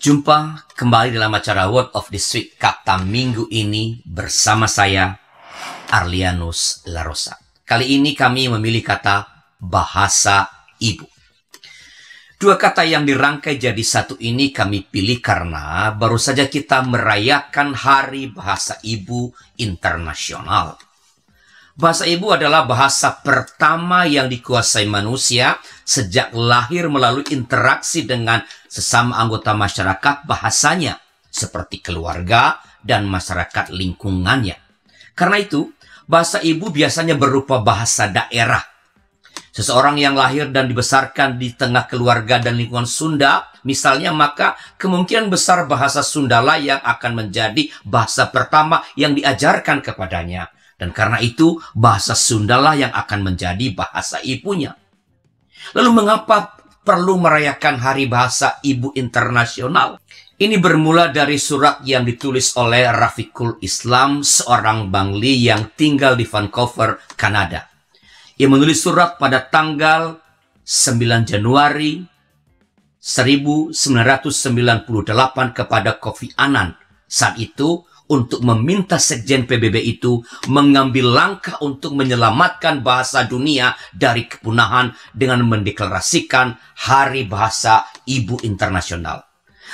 Jumpa kembali dalam acara Word of the Week kata minggu ini bersama saya Arlianus Larosa. Kali ini kami memilih kata bahasa ibu. Dua kata yang dirangkai jadi satu ini kami pilih karena baru saja kita merayakan Hari Bahasa Ibu Internasional. Bahasa ibu adalah bahasa pertama yang dikuasai manusia sejak lahir melalui interaksi dengan sesama anggota masyarakat bahasanya seperti keluarga dan masyarakat lingkungannya. Karena itu, bahasa ibu biasanya berupa bahasa daerah. Seseorang yang lahir dan dibesarkan di tengah keluarga dan lingkungan Sunda, misalnya, maka kemungkinan besar bahasa lah yang akan menjadi bahasa pertama yang diajarkan kepadanya dan karena itu bahasa Sundalah yang akan menjadi bahasa ibunya. Lalu mengapa perlu merayakan Hari Bahasa Ibu Internasional? Ini bermula dari surat yang ditulis oleh Rafiqul Islam, seorang Bangli yang tinggal di Vancouver, Kanada. Ia menulis surat pada tanggal 9 Januari 1998 kepada Kofi Annan. Saat itu, untuk meminta sekjen PBB itu mengambil langkah untuk menyelamatkan bahasa dunia dari kepunahan dengan mendeklarasikan Hari Bahasa Ibu Internasional.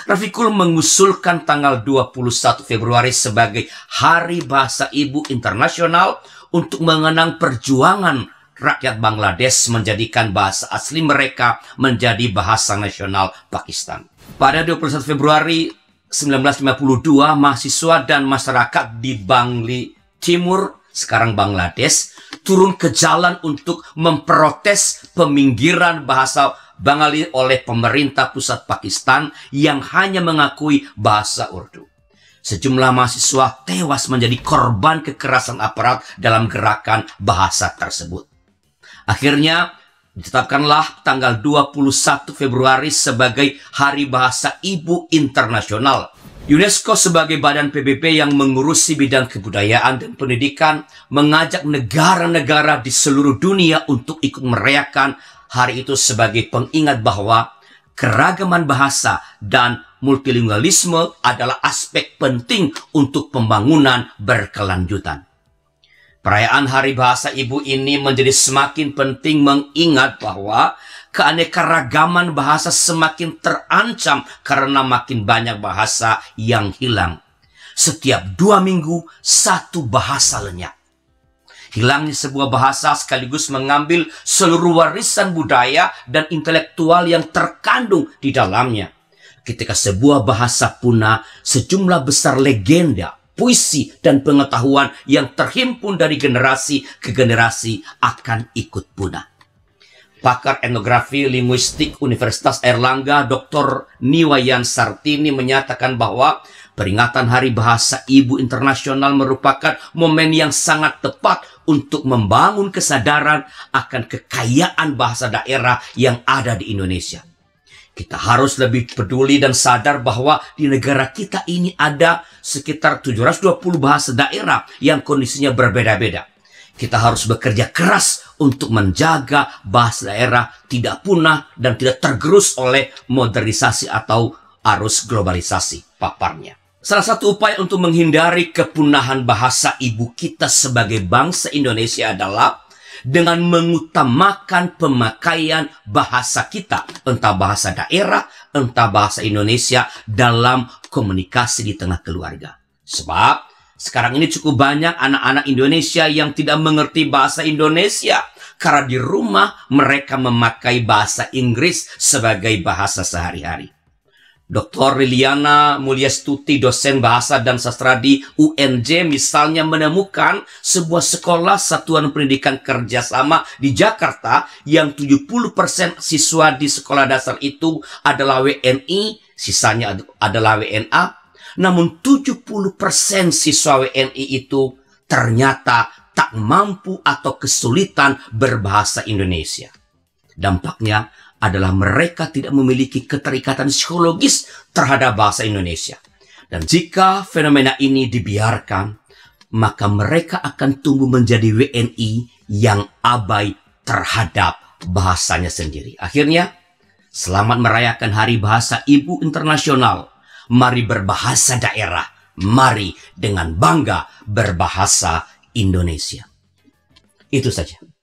Rafikul mengusulkan tanggal 21 Februari sebagai Hari Bahasa Ibu Internasional untuk mengenang perjuangan rakyat Bangladesh menjadikan bahasa asli mereka menjadi bahasa nasional Pakistan. Pada 21 Februari 1952 mahasiswa dan masyarakat di Bangli Timur, sekarang Bangladesh, turun ke jalan untuk memprotes peminggiran bahasa Bangali oleh pemerintah pusat Pakistan yang hanya mengakui bahasa Urdu. Sejumlah mahasiswa tewas menjadi korban kekerasan aparat dalam gerakan bahasa tersebut. Akhirnya, Ditetapkanlah tanggal 21 Februari sebagai Hari Bahasa Ibu Internasional. UNESCO sebagai badan PBB yang mengurusi bidang kebudayaan dan pendidikan mengajak negara-negara di seluruh dunia untuk ikut merayakan hari itu sebagai pengingat bahwa keragaman bahasa dan multilingualisme adalah aspek penting untuk pembangunan berkelanjutan. Perayaan Hari Bahasa Ibu ini menjadi semakin penting mengingat bahwa keanekaragaman bahasa semakin terancam karena makin banyak bahasa yang hilang. Setiap dua minggu, satu bahasa lenyap. Hilangnya sebuah bahasa sekaligus mengambil seluruh warisan budaya dan intelektual yang terkandung di dalamnya. Ketika sebuah bahasa punah, sejumlah besar legenda puisi dan pengetahuan yang terhimpun dari generasi ke generasi akan ikut punah. Pakar etnografi linguistik Universitas Erlangga Dr. Niwayan Sartini menyatakan bahwa peringatan Hari Bahasa Ibu Internasional merupakan momen yang sangat tepat untuk membangun kesadaran akan kekayaan bahasa daerah yang ada di Indonesia. Kita harus lebih peduli dan sadar bahwa di negara kita ini ada sekitar 720 bahasa daerah yang kondisinya berbeda-beda. Kita harus bekerja keras untuk menjaga bahasa daerah tidak punah dan tidak tergerus oleh modernisasi atau arus globalisasi paparnya. Salah satu upaya untuk menghindari kepunahan bahasa ibu kita sebagai bangsa Indonesia adalah dengan mengutamakan pemakaian bahasa kita, entah bahasa daerah, entah bahasa Indonesia dalam komunikasi di tengah keluarga. Sebab sekarang ini cukup banyak anak-anak Indonesia yang tidak mengerti bahasa Indonesia karena di rumah mereka memakai bahasa Inggris sebagai bahasa sehari-hari. Dr. Liliana Mulyastuti, dosen bahasa dan sastra di UNJ misalnya menemukan sebuah sekolah satuan pendidikan kerjasama di Jakarta yang 70% siswa di sekolah dasar itu adalah WNI, sisanya adalah WNA. Namun 70% siswa WNI itu ternyata tak mampu atau kesulitan berbahasa Indonesia. Dampaknya adalah mereka tidak memiliki keterikatan psikologis terhadap bahasa Indonesia. Dan jika fenomena ini dibiarkan, maka mereka akan tumbuh menjadi WNI yang abai terhadap bahasanya sendiri. Akhirnya, selamat merayakan Hari Bahasa Ibu Internasional. Mari berbahasa daerah. Mari dengan bangga berbahasa Indonesia. Itu saja.